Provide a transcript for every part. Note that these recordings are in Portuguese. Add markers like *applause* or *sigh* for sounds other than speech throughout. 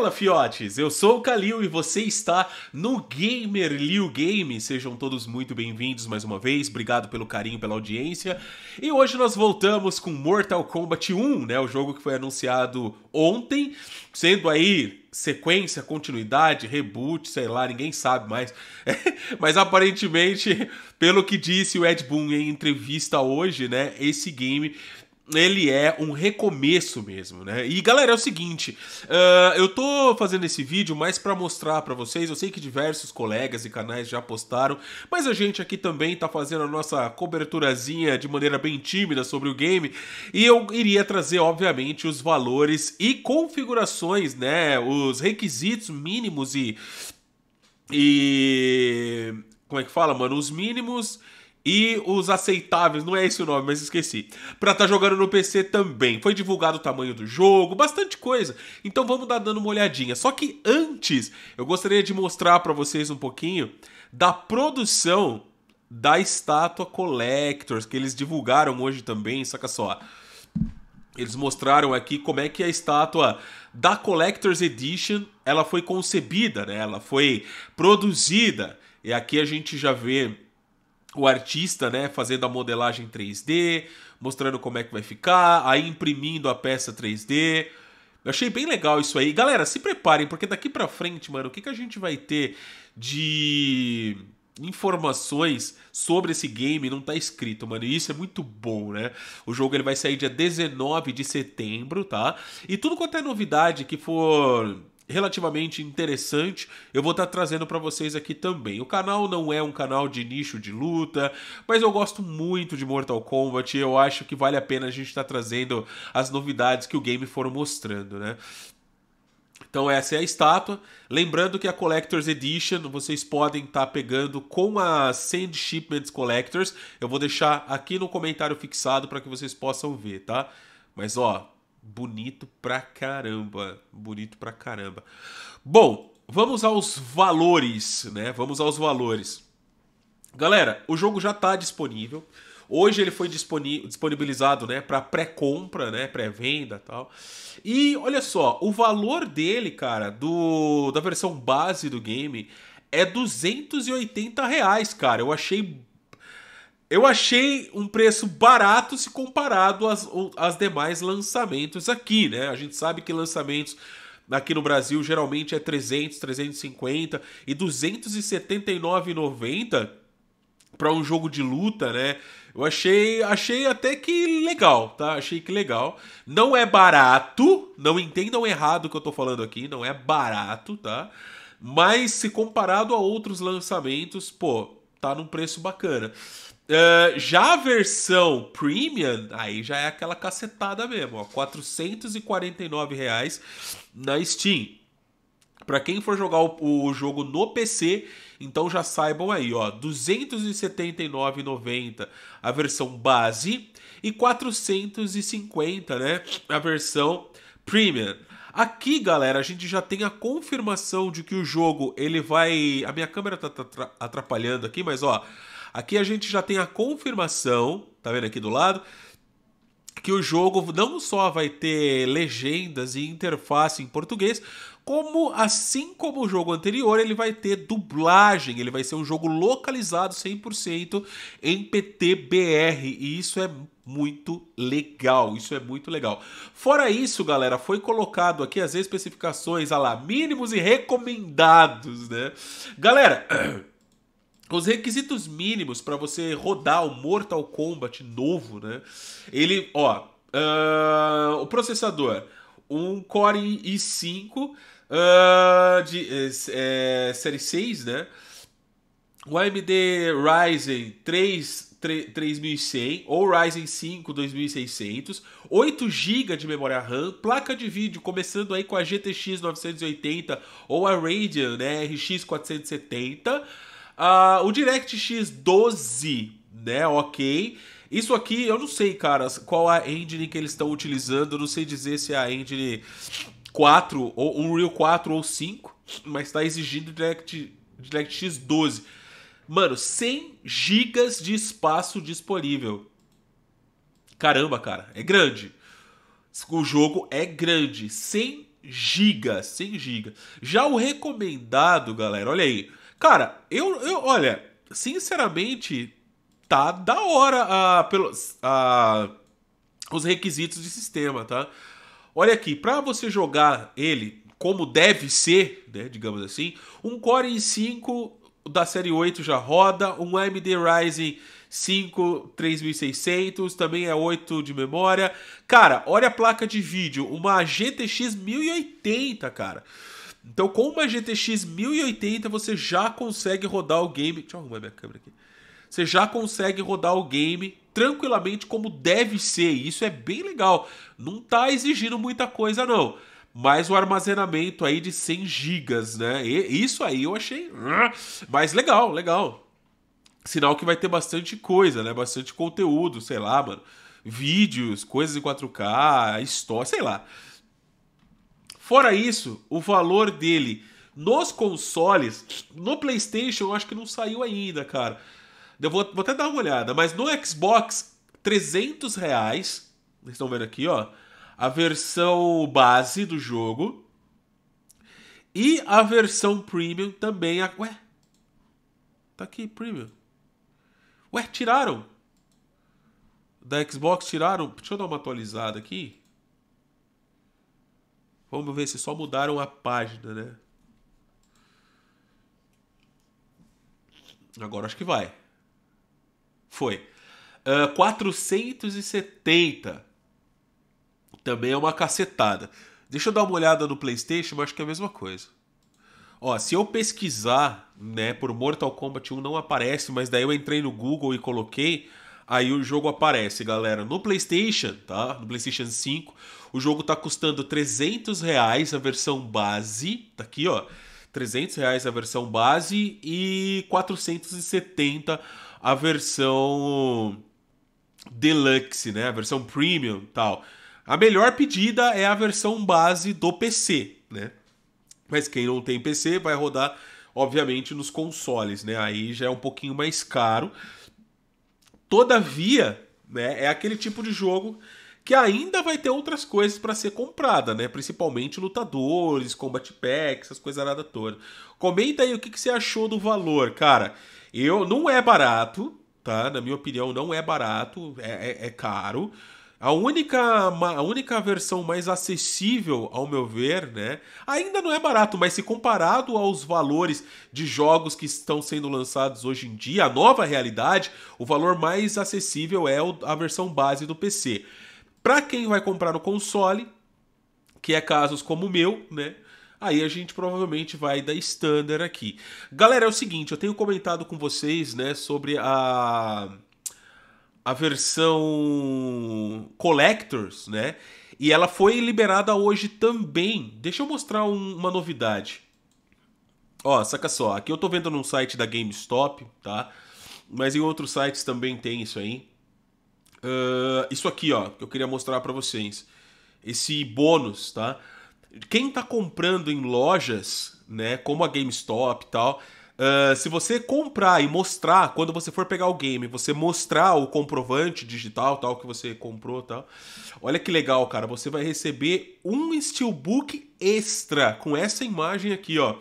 Fala, fiotes! Eu sou o Kalil e você está no Gamer Liu Game. Sejam todos muito bem-vindos mais uma vez. Obrigado pelo carinho, pela audiência. E hoje nós voltamos com Mortal Kombat 1, né? O jogo que foi anunciado ontem, sendo aí sequência, continuidade, reboot, sei lá, ninguém sabe mais. *laughs* Mas aparentemente, pelo que disse o Ed Boon em entrevista hoje, né, esse game ele é um recomeço mesmo, né? E galera, é o seguinte, uh, eu tô fazendo esse vídeo mais para mostrar para vocês, eu sei que diversos colegas e canais já postaram, mas a gente aqui também tá fazendo a nossa coberturazinha de maneira bem tímida sobre o game, e eu iria trazer, obviamente, os valores e configurações, né? Os requisitos mínimos e... e... como é que fala, mano? Os mínimos e os aceitáveis, não é esse o nome, mas esqueci, para estar tá jogando no PC também. Foi divulgado o tamanho do jogo, bastante coisa. Então vamos dar dando uma olhadinha. Só que antes, eu gostaria de mostrar para vocês um pouquinho da produção da estátua Collectors que eles divulgaram hoje também, saca só. Eles mostraram aqui como é que a estátua da Collectors Edition, ela foi concebida, né? Ela foi produzida. E aqui a gente já vê o artista, né, fazendo a modelagem 3D, mostrando como é que vai ficar, aí imprimindo a peça 3D. Eu achei bem legal isso aí. Galera, se preparem, porque daqui para frente, mano, o que, que a gente vai ter de informações sobre esse game não tá escrito, mano. E isso é muito bom, né? O jogo ele vai sair dia 19 de setembro, tá? E tudo quanto é novidade que for relativamente interessante. Eu vou estar tá trazendo para vocês aqui também. O canal não é um canal de nicho de luta, mas eu gosto muito de Mortal Kombat. e Eu acho que vale a pena a gente estar tá trazendo as novidades que o game for mostrando, né? Então essa é a estátua. Lembrando que a Collector's Edition vocês podem estar tá pegando com a Send Shipments Collectors. Eu vou deixar aqui no comentário fixado para que vocês possam ver, tá? Mas ó, Bonito pra caramba. Bonito pra caramba. Bom, vamos aos valores, né? Vamos aos valores. Galera, o jogo já está disponível. Hoje ele foi disponibilizado né, para pré-compra, né, pré-venda tal. E olha só, o valor dele, cara, do da versão base do game é 280 reais, cara. Eu achei eu achei um preço barato se comparado às, às demais lançamentos aqui, né? A gente sabe que lançamentos aqui no Brasil geralmente é 300, 350 e 279,90 para um jogo de luta, né? Eu achei, achei até que legal, tá? Achei que legal. Não é barato, não entendam errado o que eu tô falando aqui, não é barato, tá? Mas se comparado a outros lançamentos, pô, tá num preço bacana. Uh, já a versão premium, aí já é aquela cacetada mesmo, ó, 449 reais na Steam. Para quem for jogar o, o, jogo no PC, então já saibam aí, ó, 279,90 a versão base e 450, né, a versão premium. Aqui, galera, a gente já tem a confirmação de que o jogo ele vai. A minha câmera tá atrapalhando aqui, mas ó, Aqui a gente já tem a confirmação, tá vendo aqui do lado, que o jogo não só vai ter legendas e interface em português, como assim como o jogo anterior, ele vai ter dublagem, ele vai ser um jogo localizado 100% em PTBR, e isso é muito legal, isso é muito legal. Fora isso, galera, foi colocado aqui as especificações, a lá, mínimos e recomendados, né? Galera, *clears throat* Os requisitos mínimos para você rodar o Mortal Kombat novo, né? Ele, ó, uh, o processador, um Core i5 uh, ah, de é, é, série 6, né? O AMD Ryzen 3 3100 ou Ryzen 5 2600, 8 GB de memória RAM, placa de vídeo começando aí com a GTX 980 ou a Radeon né, RX 470. Uh, o DirectX 12, né? Ok. Isso aqui, eu não sei, cara, qual a engine que eles estão utilizando. Eu não sei dizer se é a engine 4, ou Unreal 4 ou 5, mas está exigindo Direct, DirectX 12. Mano, 100 GB de espaço disponível. Caramba, cara, é grande. O jogo é grande, 100 gigas, 100 GB. Já o recomendado, galera, olha aí, Cara, eu, eu olha, sinceramente, tá da hora a, pelo, a, os requisitos de sistema, tá? Olha aqui, para você jogar ele como deve ser, né, digamos assim, um Core i5 da série 8 já roda, um AMD Ryzen 5 3600, também é 8 de memória. Cara, olha a placa de vídeo, uma GTX 1080, cara. Então, com uma GTX 1080, você já consegue rodar o game. Deixa eu arrumar minha câmera aqui. Você já consegue rodar o game tranquilamente como deve ser. Isso é bem legal. Não tá exigindo muita coisa, não. Mas o armazenamento aí de 100 GB, né? E isso aí eu achei. Ah, mas legal, legal. Sinal que vai ter bastante coisa, né? Bastante conteúdo, sei lá, mano. Vídeos, coisas em 4K, história, sei lá. Fora isso, o valor dele nos consoles, no PlayStation, eu acho que não saiu ainda, cara. Eu vou, vou até dar uma olhada, mas no Xbox, 300 reais. Vocês estão vendo aqui, ó. A versão base do jogo. E a versão premium também. A... Ué? Tá aqui, premium. Ué, tiraram? Da Xbox tiraram? Deixa eu dar uma atualizada aqui. Vamos ver se só mudaram a página, né? Agora acho que vai. Foi. Uh, ah, 470. Também é uma cacetada. Deixa eu dar uma olhada no PlayStation, mas acho que é a mesma coisa. Ó, se eu pesquisar, né, por Mortal Kombat 1 não aparece, mas daí eu entrei no Google e coloquei, Aí o jogo aparece, galera, no PlayStation, tá? No PlayStation 5. O jogo tá custando 300 reais a versão base. Tá aqui, ó. 300 reais a versão base e 470 a versão deluxe, né? A versão premium tal. A melhor pedida é a versão base do PC, né? Mas quem não tem PC vai rodar, obviamente, nos consoles, né? Aí já é um pouquinho mais caro. Todavia, né, é aquele tipo de jogo que ainda vai ter outras coisas para ser comprada, né? Principalmente lutadores, combat packs, essas coisas nada toda. Comenta aí o que, que, você achou do valor, cara. Eu não é barato, tá? Na minha opinião, não é barato, é, é, é caro. A única, a única versão mais acessível, ao meu ver, né? Ainda não é barato, mas se comparado aos valores de jogos que estão sendo lançados hoje em dia, a nova realidade, o valor mais acessível é a versão base do PC. Para quem vai comprar o console, que é casos como o meu, né? Aí a gente provavelmente vai dar standard aqui. Galera, é o seguinte, eu tenho comentado com vocês, né, sobre a a versão Collectors, né? E ela foi liberada hoje também. Deixa eu mostrar um, uma novidade. Ó, saca só, aqui eu tô vendo num site da GameStop, tá? Mas em outros sites também tem isso aí. Uh, isso aqui, ó, que eu queria mostrar para vocês. Esse bônus, tá? Quem tá comprando em lojas, né, como a GameStop e tal, ah, se você comprar e mostrar, quando você for pegar o game, você mostrar o comprovante digital, tal, que você comprou, tal. Olha que legal, cara. Você vai receber um steelbook extra com essa imagem aqui, ó.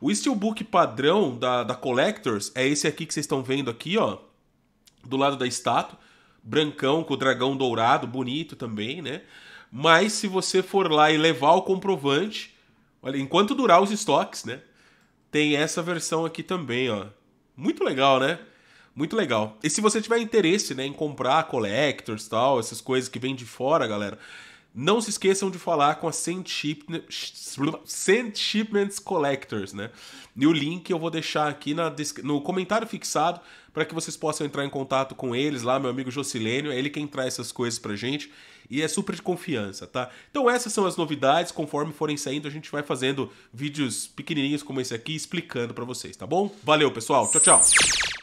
O steelbook padrão da, da Collectors é esse aqui que vocês estão vendo aqui, ó. Do lado da estátua. Brancão com o dragão dourado, bonito também, né? Mas se você for lá e levar o comprovante, olha, enquanto durar os estoques, né? tem essa versão aqui também, ó. Muito legal, né? Muito legal. E se você tiver interesse né, em comprar collectors tal, essas coisas que vêm de fora, galera, não se esqueçam de falar com a Send, Shipments Collectors, né? E o link eu vou deixar aqui na, no comentário fixado para que vocês possam entrar em contato com eles lá, meu amigo Jocilênio, é ele quem traz essas coisas pra gente e é super de confiança, tá? Então essas são as novidades, conforme forem saindo a gente vai fazendo vídeos pequenininhos como esse aqui explicando para vocês, tá bom? Valeu, pessoal. Tchau, tchau.